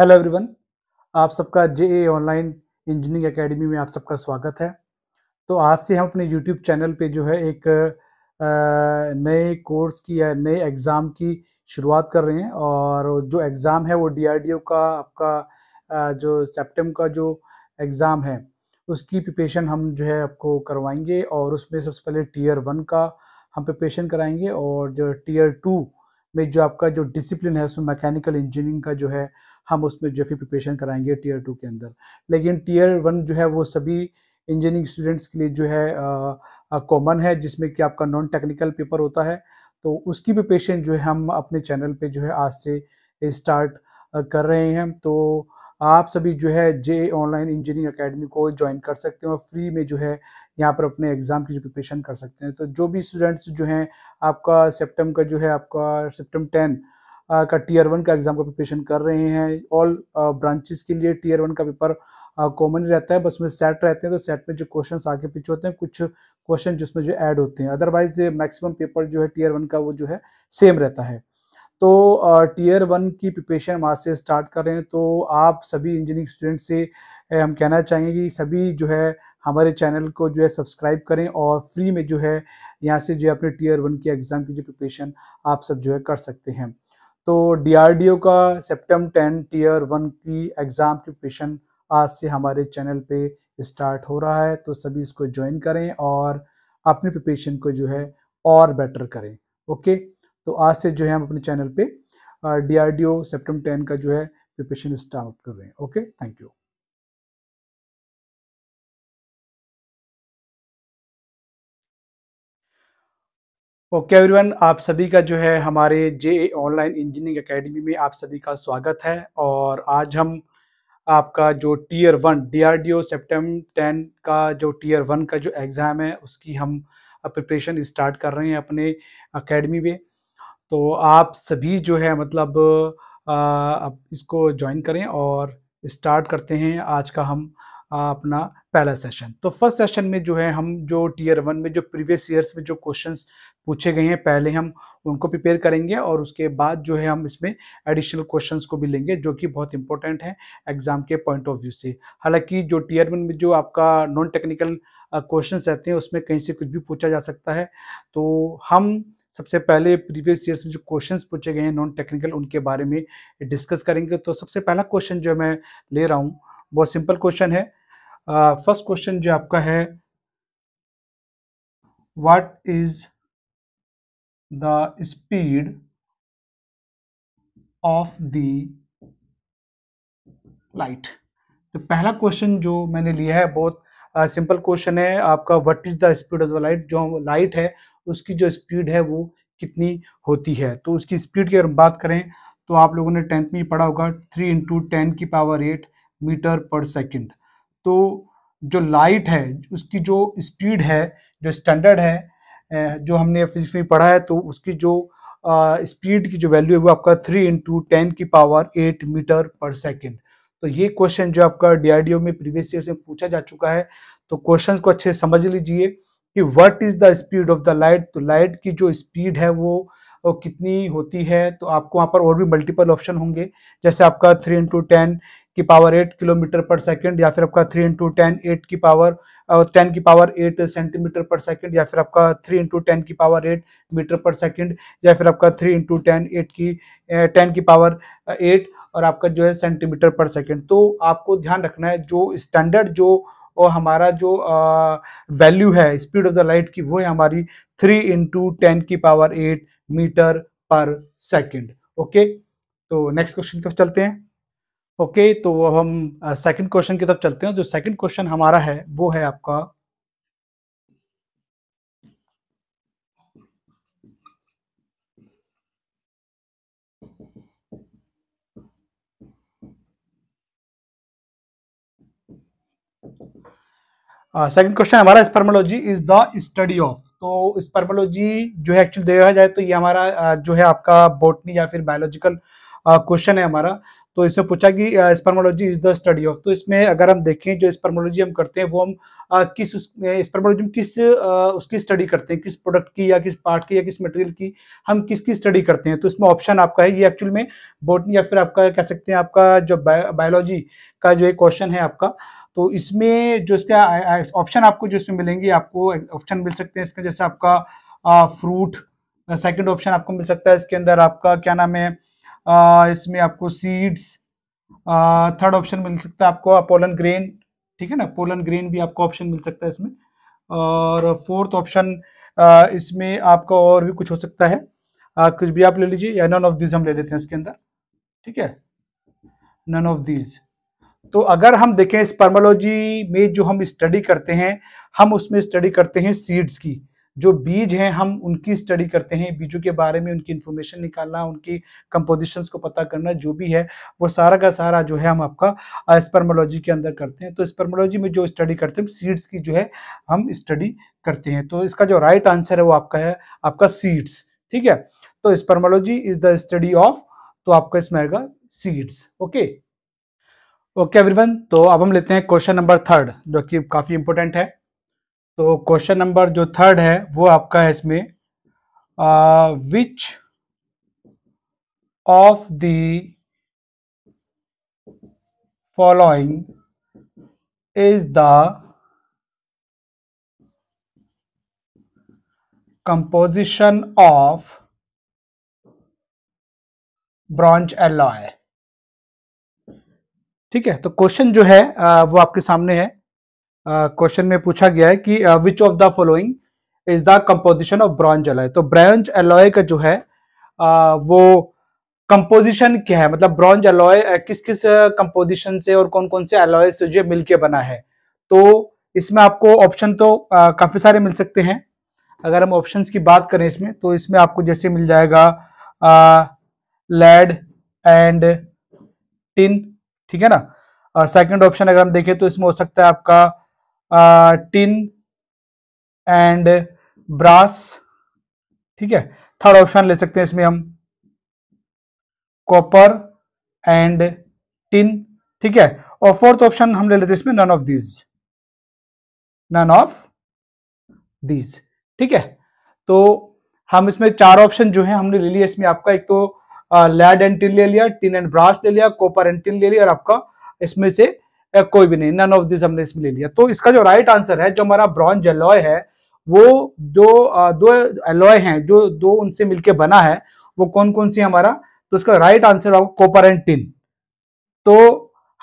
hello everyone आप सबका J A online engineering academy में आप सबका स्वागत है तो आज से हम अपने यूट्यूब चैनल पे जो है एक नए कोर्स की या नए एग्ज़ाम की शुरुआत कर रहे हैं और जो एग्ज़ाम है वो डीआरडीओ का आपका जो सेप्टेम का जो एग्ज़ाम है उसकी प्रिपेशन हम जो है आपको करवाएंगे और उसमें सबसे पहले टीयर वन का हम प्रिपेशन कराएंगे और जो टीयर टू में जो आपका जो डिसिप्लिन है उसमें मैकेनिकल इंजीनियरिंग का जो है हम उसमें जो फिर प्रिपरेशन कराएंगे टीयर टू के अंदर लेकिन टीयर वन जो है वो सभी इंजीनियरिंग स्टूडेंट्स के लिए जो है कॉमन है जिसमें कि आपका नॉन टेक्निकल पेपर होता है तो उसकी प्रिपरेशन जो है हम अपने चैनल पे जो है आज से स्टार्ट कर रहे हैं तो आप सभी जो है जे ऑनलाइन इंजीनियरिंग अकेडमी को ज्वाइन कर सकते हैं और फ्री में जो है यहाँ पर अपने एग्ज़ाम की प्रिपरेशन कर सकते हैं तो जो भी स्टूडेंट्स जो हैं आपका सितंबर का जो है आपका सितंबर टेन का टीयर वन का एग्ज़ाम का प्रिपरेशन कर रहे हैं ऑल ब्रांचेस के लिए टीयर वन का पेपर कॉमन ही रहता है बस उसमें सेट रहते हैं तो सेट में जो क्वेश्चन आगे पीछे होते हैं कुछ क्वेश्चन जिसमें जो ऐड होते हैं अदरवाइज मैक्सिमम पेपर जो है टीयर वन का वो जो है सेम रहता है तो टीयर वन की प्रिपरेशन हम आज से स्टार्ट कर रहे हैं तो आप सभी इंजीनियरिंग स्टूडेंट से हम कहना चाहेंगे कि सभी जो है हमारे चैनल को जो है सब्सक्राइब करें और फ्री में जो है यहाँ से जो है अपने टीयर वन के एग्ज़ाम की जो प्रिपरेशन आप सब जो है कर सकते हैं तो डी का सेप्टम टेन टीयर वन की एग्ज़ाम प्रिपरेशन आज से हमारे चैनल पे स्टार्ट हो रहा है तो सभी इसको ज्वाइन करें और अपनी प्रिपरेशन को जो है और बेटर करें ओके तो आज से जो है हम अपने चैनल पे D R D O CEPTAM ten का जो है प्रिपरेशन स्टार्ट कर रहे हैं okay thank you okay okay everyone आप सभी का जो है हमारे जे ऑनलाइन इंजीनियरिंग एकेडमी में आप सभी का स्वागत है और आज हम आपका जो टीयर वन डीआरडीओ सितंबर टेन का जो टीयर वन का जो एग्ज़ाम है उसकी हम प्रिपरेशन स्टार्ट कर रहे हैं अपने एकेडमी में तो आप सभी जो है मतलब आ, इसको ज्वाइन करें और स्टार्ट करते हैं आज का हम अपना पहला सेशन तो फर्स्ट सेशन में जो है हम जो टीयर वन में जो प्रीवियस ईयर्स में जो क्वेश्चंस पूछे गए हैं पहले हम उनको प्रिपेयर करेंगे और उसके बाद जो है हम इसमें एडिशनल क्वेश्चंस को भी लेंगे जो कि बहुत इंपॉर्टेंट है एग्जाम के पॉइंट ऑफ व्यू से हालांकि जो टीयर वन में जो आपका नॉन टेक्निकल क्वेश्चन रहते हैं उसमें कहीं से कुछ भी पूछा जा सकता है तो हम सबसे पहले प्रीवियस ईयर्स में जो क्वेश्चंस पूछे गए हैं नॉन टेक्निकल उनके बारे में डिस्कस करेंगे तो सबसे पहला क्वेश्चन जो मैं ले रहा हूँ बहुत सिंपल क्वेश्चन है फर्स्ट क्वेश्चन जो आपका है what is the speed of the light तो पहला क्वेश्चन जो मैंने लिया है बहुत सिंपल uh, क्वेश्चन है आपका what is the speed of the light जो लाइट है उसकी जो स्पीड है वो कितनी होती है तो उसकी स्पीड की अगर बात करें तो आप लोगों ने टेंथ में ही पढ़ा होगा थ्री इंटू टेन की power eight metre per second तो जो लाइट है उसकी जो स्पीड है जो स्टैंडर्ड है जो हमने फिजिक्स में पढ़ा है तो उसकी जो स्पीड की जो वैल्यू है वो आपका थ्री इंटू टेन की power eight metre per second तो ये क्वेश्चन जो आपका डीआरडीओ में प्रीवियस ईयर से पूछा जा चुका है तो क्वेश्चन को अच्छे से समझ लीजिए कि what is the speed of the light तो लाइट की जो स्पीड है वो और कितनी होती है तो आपको वहाँ पर और भी मल्टीपल ऑप्शन होंगे जैसे आपका थ्री इंटू टेन की power eight kilometre per second या फिर आपका थ्री इंटू टेन एट की पावर टेन uh, की power eight centimetre per second या फिर आपका थ्री इंटू टेन की power eight metre per second या फिर आपका थ्री इंटू टेन एट की टेन uh, की पावर एट uh, और आपका जो है सेंटीमीटर पर सेकेंड तो आपको ध्यान रखना है जो स्टैंडर्ड जो और हमारा जो वैल्यू है स्पीड ऑफ द लाइट की वो है हमारी थ्री इंटू टेन की power eight metre per second okay तो नेक्स्ट क्वेश्चन तरफ चलते हैं ओके तो अब हम सेकंड क्वेश्चन की तरफ चलते हैं जो सेकंड क्वेश्चन हमारा है वो है आपका सेकंड uh, क्वेश्चन हमारा spermology is the study of तो स्पर्मोलॉजी जो है एक्चुअली देखा जाए तो ये हमारा uh, जो है आपका बोटनी या फिर बायोलॉजिकल क्वेश्चन uh, है हमारा तो इसमें पूछा कि spermology is the study of तो इसमें अगर हम देखें जो स्पर्मोलॉजी हम करते हैं वो हम आ, किस स्पर्मोलॉजी में किस आ, उसकी स्टडी करते हैं किस प्रोडक्ट की या किस पार्ट की या किस मटेरियल की हम किसकी स्टडी करते हैं तो इसमें ऑप्शन आपका है ये एक्चुअल में बोटनी या फिर आपका कह सकते हैं आपका जो बायोलॉजी का जो एक क्वेश्चन है आपका तो इसमें जो इसका ऑप्शन आपको जो इसमें मिलेंगे आपको ऑप्शन मिल सकते हैं इसका जैसे आपका फ्रूट सेकेंड ऑप्शन आपको मिल सकता है इसके अंदर आपका क्या नाम है इसमें आपको सीड्स थर्ड ऑप्शन मिल सकता है आपको पोलन ग्रेन ठीक है ना पोलन ग्रेन भी आपको ऑप्शन मिल सकता है इसमें और फोर्थ ऑप्शन इसमें आपका और भी कुछ हो सकता है आ, कुछ भी आप ले लीजिए या नन ऑफ दीज हम ले लेते हैं इसके अंदर ठीक है नन ऑफ दीज तो अगर हम देखें स्पर्मोलॉजी में जो हम स्टडी करते हैं हम उसमें स्टडी करते हैं सीड्स की जो बीज हैं हम उनकी स्टडी करते हैं बीजों के बारे में उनकी इन्फॉर्मेशन निकालना उनकी कंपोजिशन को पता करना जो भी है वो सारा का सारा जो है हम आपका स्पर्मोलॉजी के अंदर करते हैं तो स्पर्मोलॉजी में जो स्टडी करते हैं सीड्स की जो है हम स्टडी करते हैं तो इसका जो राइट आंसर है वो आपका है आपका सीड्स ठीक है तो spermology is the study of तो आपका इसमें आएगा सीड्स ओके ओके एवरीवन तो अब हम लेते हैं क्वेश्चन नंबर थर्ड जो कि काफ़ी इंपॉर्टेंट है तो क्वेश्चन नंबर जो थर्ड है वो आपका है इसमें which of the following is the composition of bronze alloy ठीक है तो क्वेश्चन जो है वो आपके सामने है क्वेश्चन में पूछा गया है कि which of the following is the composition of bronze alloy तो ब्रॉन्ज एलॉय का जो है आ, वो कंपोजिशन क्या है मतलब ब्रॉन्ज अलॉय किस किस कंपोजिशन से और कौन कौन से एलॉय से जो मिलके बना है तो इसमें आपको ऑप्शन तो काफ़ी सारे मिल सकते हैं अगर हम ऑप्शन की बात करें इसमें तो इसमें आपको जैसे मिल जाएगा लेड एंड टिन ठीक है ना सेकंड ऑप्शन अगर हम देखें तो इसमें हो सकता है आपका टिन एंड ब्रास ठीक है थर्ड ऑप्शन ले सकते हैं इसमें हम कॉपर एंड टिन ठीक है और फोर्थ ऑप्शन हम ले लेते हैं इसमें none of these none of these ठीक है तो हम इसमें चार ऑप्शन जो है हमने ले लिया इसमें आपका एक तो लैड एंड टिन ले लिया टिन एंड ब्रास ले लिया कॉपर एंड टिन ले लिया और आपका इसमें से कोई भी नहीं नन ऑफ दिस हमने इसमें ले लिया तो इसका जो राइट आंसर है जो हमारा ब्रॉन्ज एलॉय है वो जो दो एलॉय हैं जो दो उनसे मिलके बना है वो कौन कौन सी हमारा तो इसका राइट आंसर होगा कॉपर एंड टिन तो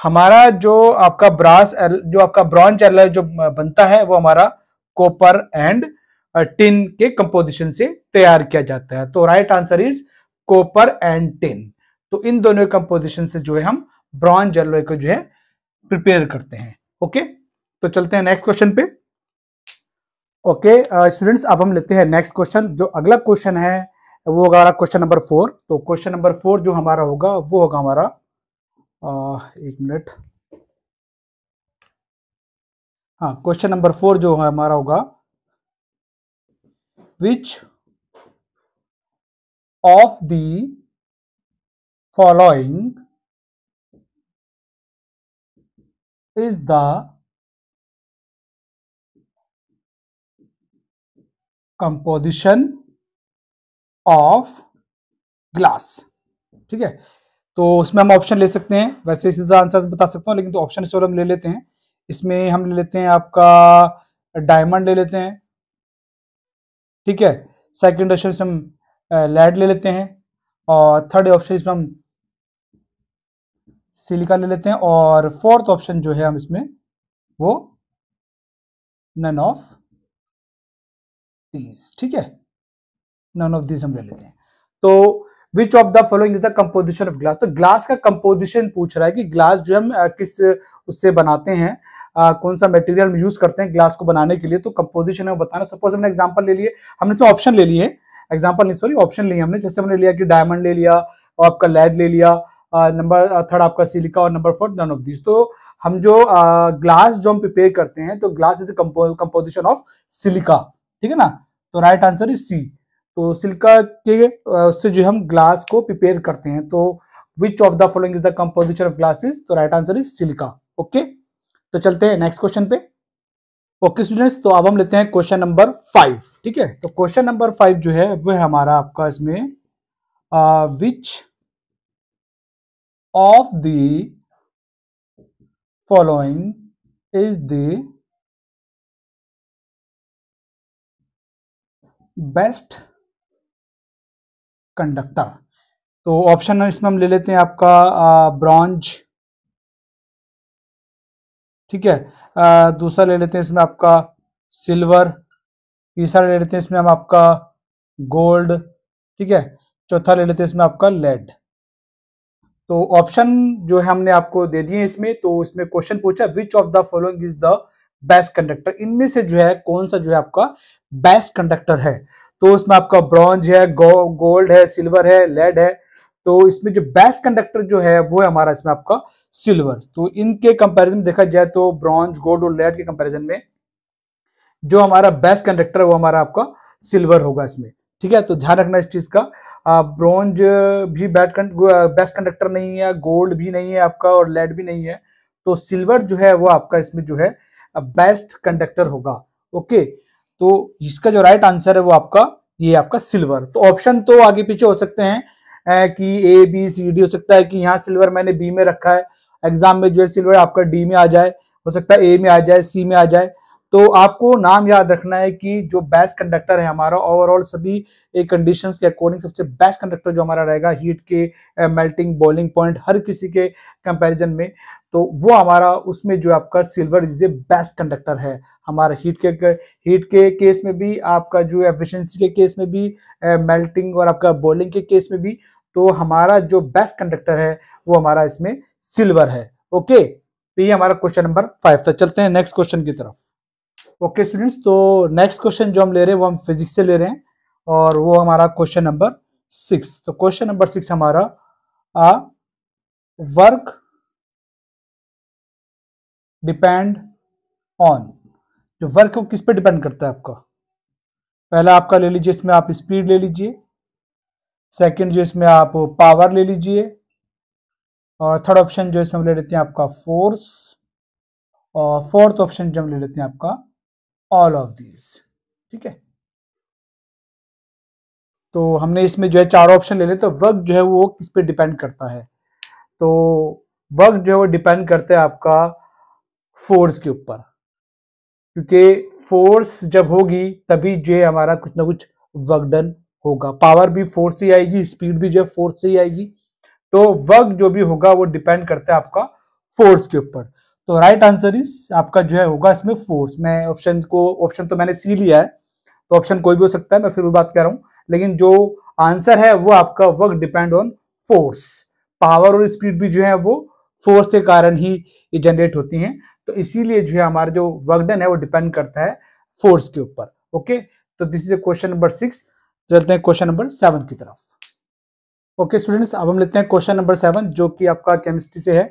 हमारा जो आपका ब्रास जो आपका ब्रॉन्ज एलॉय जो बनता है वो हमारा कॉपर एंड टिन के कंपोजिशन से तैयार किया जाता है तो right answer is copper and tin तो इन दोनों कंपोजिशन से जो है हम ब्रॉन्ज एलॉय को जो है प्रिपेयर करते हैं ओके तो चलते हैं नेक्स्ट क्वेश्चन पे ओके स्टूडेंट्स अब हम लेते हैं नेक्स्ट क्वेश्चन जो अगला क्वेश्चन है वो होगा हमारा क्वेश्चन नंबर फोर तो क्वेश्चन नंबर फोर जो हमारा होगा वो होगा हमारा एक मिनट हाँ क्वेश्चन नंबर फोर जो है हमारा होगा which of the following is the composition of glass ठीक है तो उसमें हम ऑप्शन ले सकते हैं वैसे सीधा आंसर बता सकता हूं लेकिन तो ऑप्शन चलो हम ले लेते हैं इसमें हम ले लेते हैं आपका डायमंड ले लेते हैं ठीक है सेकंड ऑप्शन हम लेड ले लेते हैं और थर्ड ऑप्शन इसमें हम सिलिका ले लेते हैं और फोर्थ ऑप्शन जो है हम इसमें वो नन ऑफ दीज ठीक है नन ऑफ दीज हम ले लेते हैं तो which of the following is the composition of glass तो ग्लास का कंपोजिशन पूछ रहा है कि ग्लास जो हम किस उससे बनाते हैं आ, कौन सा मटेरियल हम यूज करते हैं ग्लास को बनाने के लिए तो कंपोजिशन है बताना सपोज हमने एग्जांपल ले लिए हमने इसमें ऑप्शन ले लिए एग्जांपल नहीं सॉरी ऑप्शन लिए हमने जैसे हमने लिया कि डायमंड ले लिया और आपका लेड ले लिया नंबर थर्ड आपका सिलिका और number fourth none of this तो हम जो ग्लास जो हम प्रिपेयर करते हैं तो glass is composition of silica ठीक है ना तो राइट आंसर इज सी तो सिलिका के उससे जो हम ग्लास को प्रिपेयर करते हैं तो which of the following is the composition of glasses तो right answer is silica okay तो चलते हैं नेक्स्ट क्वेश्चन पे ओके स्टूडेंट्स तो अब हम लेते हैं क्वेश्चन नंबर फाइव ठीक है तो क्वेश्चन नंबर फाइव जो है वह हमारा आपका इसमें which uh, of the following is the best conductor तो ऑप्शन इसमें हम ले लेते हैं आपका ब्रॉन्ज ठीक है दूसरा ले लेते हैं इसमें आपका सिल्वर तीसरा ले लेते हैं इसमें हम आपका गोल्ड ठीक है चौथा ले लेते हैं इसमें आपका लेड तो ऑप्शन जो है हमने आपको दे दिए इसमें तो इसमें क्वेश्चन पूछा which of the following is the best conductor इनमें से जो है कौन सा जो है आपका बेस्ट कंडक्टर है तो उसमें आपका ब्रॉन्ज है गोल्ड है सिल्वर है लेड है तो इसमें जो बेस्ट कंडक्टर जो है वो है हमारा इसमें आपका सिल्वर तो इनके कंपैरिजन देखा जाए तो ब्रॉन्ज गोल्ड और लेड के कंपैरिजन में जो हमारा बेस्ट कंडक्टर है वो हमारा आपका सिल्वर होगा इसमें ठीक है तो ध्यान रखना इस चीज का ब्रॉन्ज भी बैड बेस्ट कंडक्टर नहीं है गोल्ड भी नहीं है आपका और लेड भी नहीं है तो सिल्वर जो है वो आपका इसमें जो है बेस्ट कंडक्टर होगा ओके तो इसका जो राइट आंसर है वो आपका ये आपका सिल्वर तो ऑप्शन तो आगे पीछे हो सकते हैं कि ए बी सी डी हो सकता है कि यहाँ सिल्वर मैंने बी में रखा है एग्जाम में जो है सिल्वर आपका डी में आ जाए हो सकता है ए में आ जाए सी में आ जाए तो आपको नाम याद रखना है कि जो बेस्ट कंडक्टर है हमारा ओवरऑल सभी कंडीशन के अकॉर्डिंग सबसे बेस्ट कंडक्टर जो हमारा रहेगा हीट के मेल्टिंग बॉइलिंग पॉइंट हर किसी के कंपैरिजन में तो वो हमारा उसमें जो आपका silver is the best conductor है हमारा हीट के हीट के केस में भी आपका जो एफिशिएंसी के केस में भी मेल्टिंग और आपका बॉइलिंग के केस में भी तो हमारा जो बेस्ट कंडक्टर है वो हमारा इसमें सिल्वर है ओके तो ये हमारा क्वेश्चन नंबर फाइव था चलते हैं नेक्स्ट क्वेश्चन की तरफ ओके स्टूडेंट्स तो नेक्स्ट क्वेश्चन जो हम ले रहे हैं वो हम फिजिक्स से ले रहे हैं और वो हमारा क्वेश्चन नंबर सिक्स तो क्वेश्चन नंबर सिक्स हमारा आ वर्क डिपेंड ऑन जो वर्क है वो किस पे डिपेंड करता है आपका पहला आपका ले लीजिए इसमें आप स्पीड ले लीजिए सेकंड जो इसमें आप पावर ले लीजिए और थर्ड ऑप्शन जो इसमें हम ले लेते हैं आपका फोर्स और फोर्थ ऑप्शन जो हम ले लेते हैं आपका ऑल ऑफ दीज ठीक है तो हमने इसमें जो है चार ऑप्शन ले ले तो वर्क जो है वो किस पे डिपेंड करता है तो वर्क जो है वो डिपेंड करता है आपका फोर्स के ऊपर क्योंकि फोर्स जब होगी तभी जो है हमारा कुछ ना कुछ वर्क डन होगा पावर भी फोर्स से ही आएगी स्पीड भी जो है फोर्स से ही आएगी तो वर्क जो भी होगा वो डिपेंड करता है आपका फोर्स के ऊपर तो राइट आंसर इज आपका जो है होगा इसमें फोर्स मैं ऑप्शन को ऑप्शन तो मैंने सी लिया है तो ऑप्शन कोई भी हो सकता है मैं फिर वो बात कर रहा हूँ लेकिन जो आंसर है वो आपका work depend on force power और स्पीड भी जो है वो फोर्स के कारण ही जनरेट होती हैं तो इसीलिए जो है हमारा जो वर्क डन है वो डिपेंड करता है फोर्स के ऊपर ओके तो this is a question number six चलते हैं क्वेश्चन नंबर सेवन की तरफ ओके स्टूडेंट्स अब हम लेते हैं क्वेश्चन नंबर सेवन जो कि आपका केमिस्ट्री से है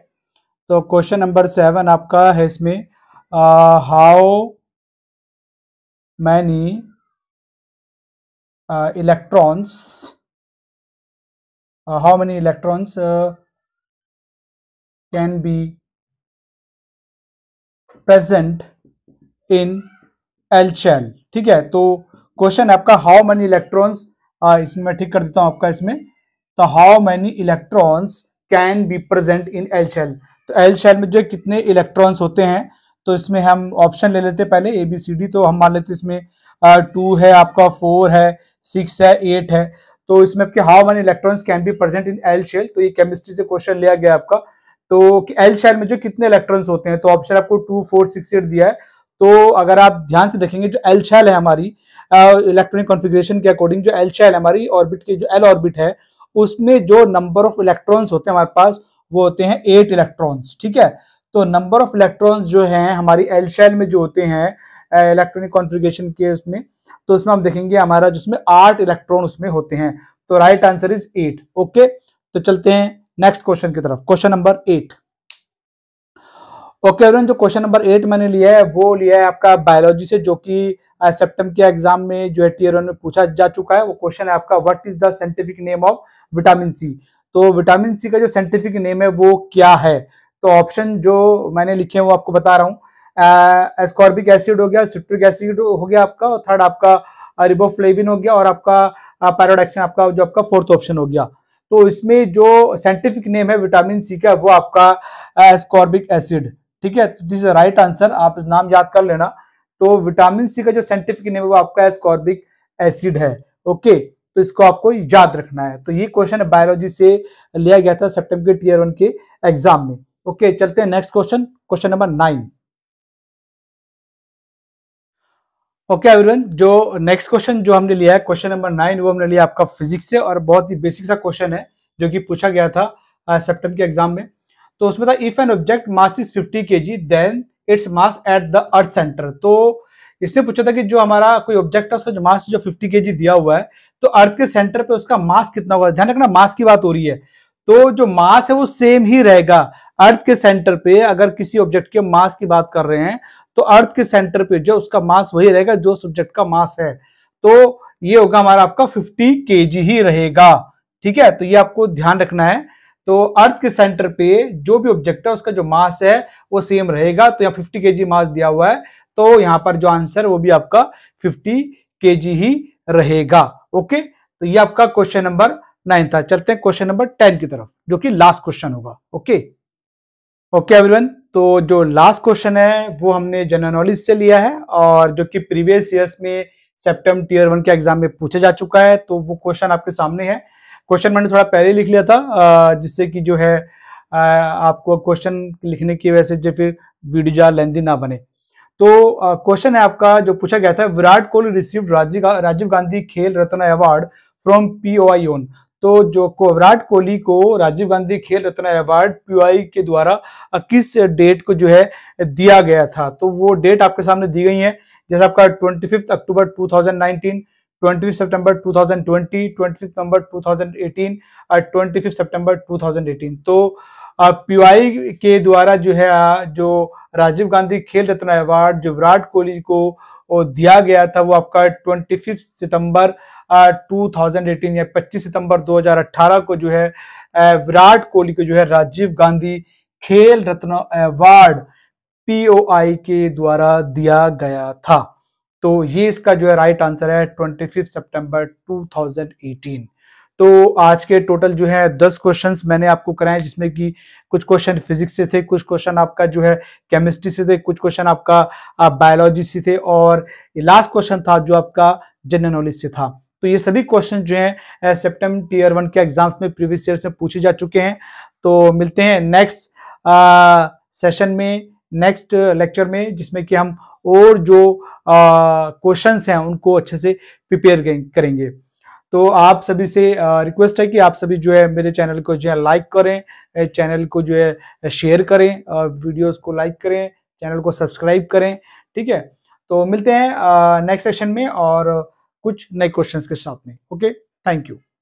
तो क्वेश्चन नंबर सेवन आपका है इसमें how many electrons how many electrons can be present in L shell ठीक है तो क्वेश्चन आपका हाउ मैनी इलेक्ट्रॉन्स इसमें मैं ठीक कर देता हूं आपका इसमें तो how many electrons can be present in L shell तो एल शेल में जो कितने इलेक्ट्रॉन्स होते हैं तो इसमें हम ऑप्शन ले लेते पहले ए बी सी डी तो हम मान लेते इसमें टू है आपका फोर है सिक्स है एट है तो इसमें आपके how one electrons can be present in L shell तो ये केमिस्ट्री से क्वेश्चन लिया गया आपका तो एल शेल में जो कितने इलेक्ट्रॉन्स होते हैं तो ऑप्शन आपको टू फोर सिक्स एट दिया है तो अगर आप ध्यान से देखेंगे जो एल शेल है हमारी इलेक्ट्रॉनिक कॉन्फ़िगरेशन के अकॉर्डिंग जो एल शेल हमारी ऑर्बिट की जो एल ऑर्बिट है उसमें जो नंबर ऑफ इलेक्ट्रॉन्स होते हैं हमारे पास वो होते हैं एट इलेक्ट्रॉन्स ठीक है तो नंबर ऑफ इलेक्ट्रॉन्स जो हैं हमारी एल शैल में जो होते हैं इलेक्ट्रॉनिक कॉन्फ़िगरेशन के उसमें तो उसमें हम देखेंगे हमारा जिसमें आठ इलेक्ट्रॉन उसमें होते हैं तो right answer is eight okay तो चलते हैं नेक्स्ट क्वेश्चन की तरफ question number eight okay okay, जो क्वेश्चन नंबर एट मैंने लिया है वो लिया है आपका बायोलॉजी से जो कि सेप्टम के एग्जाम में जो है टीयर वन में पूछा जा चुका है वो क्वेश्चन है आपका what is the scientific name of vitamin C तो विटामिन सी का जो साइंटिफिक नेम है वो क्या है तो ऑप्शन जो मैंने लिखे हैं वो आपको बता रहा हूँ एस्कॉर्बिक एसिड हो गया सिट्रिक एसिड हो गया आपका और थर्ड आपका रिबोफ्लेविन हो गया और आपका पैरोडक्शन आपका जो आपका फोर्थ ऑप्शन हो गया तो इसमें जो साइंटिफिक नेम है विटामिन सी का वो आपका एस्कॉर्बिक एसिड ठीक है दिस दिस राइट आंसर आप नाम याद कर लेना तो विटामिन सी का जो साइंटिफिक नेम है वो आपका एस्कॉर्बिक एसिड है ओके तो इसको आपको याद रखना है तो ये क्वेश्चन बायोलॉजी से लिया गया था सेप्टेम्बर के टीयर वन के एग्जाम में ओके चलते हैं next question question number nine okay everyone जो नेक्स्ट क्वेश्चन जो हमने लिया है क्वेश्चन नंबर नाइन वो हमने लिया आपका फिजिक्स से और बहुत ही बेसिक सा क्वेश्चन है जो कि पूछा गया था सेप्टेम्बर के एग्जाम में तो उसमें था if an object mass is 50 K G then its mass at the earth centre तो इससे पूछा था कि जो हमारा कोई ऑब्जेक्ट है उसका जो मास जो फिफ्टी के दिया हुआ है तो अर्थ के सेंटर पे उसका मास कितना हुआ ध्यान रखना मास की बात हो रही है तो जो मास है वो सेम ही रहेगा अर्थ के सेंटर पे अगर किसी ऑब्जेक्ट के मास की बात कर रहे हैं तो अर्थ के सेंटर पे जो उसका मास वही रहेगा जो सब्जेक्ट का मास है तो ये होगा हमारा आपका 50 के ही रहेगा ठीक है तो ये आपको ध्यान रखना है तो अर्थ के सेंटर पे जो भी ऑब्जेक्ट है उसका जो मास है वो सेम रहेगा तो यहाँ 50 के मास दिया हुआ है तो यहाँ पर जो आंसर वो भी आपका फिफ्टी के ही रहेगा ओके तो ये आपका क्वेश्चन नंबर नाइन था चलते हैं क्वेश्चन नंबर टेन की तरफ जो कि लास्ट क्वेश्चन होगा ओके ओके एवरीवन तो जो लास्ट क्वेश्चन है वो हमने जनरल नॉलेज से लिया है और जो कि प्रीवियस ईयर्स में सेप्टम टीयर वन के एग्जाम में पूछा जा चुका है तो वो क्वेश्चन आपके सामने है क्वेश्चन मैंने थोड़ा पहले लिख लिया था जिससे कि जो है आपको क्वेश्चन लिखने की वजह से जो फिर वीडियो ज़्यादा लेंदी ना बने तो क्वेश्चन है आपका जो पूछा गया था Virat Kohli receive Rajiv Rajiv Gandhi Khel Ratna award from पीओआई ओन तो जो को विराट कोहली को राजीव गांधी खेल रत्न अवार्ड पीओआई के द्वारा किस डेट को जो है दिया गया था तो वो डेट आपके सामने दी गई है जैसे आपका twenty fifth October two thousand nineteen twenty सितंबर 2020, 25 सितंबर 2018 और 25 सितंबर 2018 तो पीवाई के द्वारा जो है जो राजीव गांधी खेल रत्न अवार्ड जो विराट कोहली को दिया गया था वो आपका ट्वेंटी सितंबर 2018 या 25 सितंबर 2018 को जो है विराट कोहली को जो है राजीव गांधी खेल रत्न अवार्ड पीओआई के द्वारा दिया गया था तो ये इसका जो है राइट आंसर है 25 सितंबर 2018 तो आज के टोटल जो है दस क्वेश्चंस मैंने आपको कराए जिसमें कि कुछ क्वेश्चन फिजिक्स से थे कुछ क्वेश्चन आपका जो है केमिस्ट्री से थे कुछ क्वेश्चन आपका बायोलॉजी से थे और लास्ट क्वेश्चन था जो आपका जनरल नॉलेज से था तो ये सभी क्वेश्चन जो है सेप्टेम्बर टीयर वन के एग्जाम्स में प्रीवियस ईयर से पूछे जा चुके हैं तो मिलते हैं नेक्स्ट सेशन में नेक्स्ट लेक्चर में जिसमें कि हम और जो क्वेश्चंस हैं उनको अच्छे से प्रिपेयर करेंगे तो आप सभी से रिक्वेस्ट है कि आप सभी जो है मेरे चैनल को जो है लाइक करें चैनल को जो है शेयर करें वीडियोस को लाइक करें चैनल को सब्सक्राइब करें ठीक है तो मिलते हैं नेक्स्ट सेशन में और कुछ नए क्वेश्चंस के साथ में ओके थैंक यू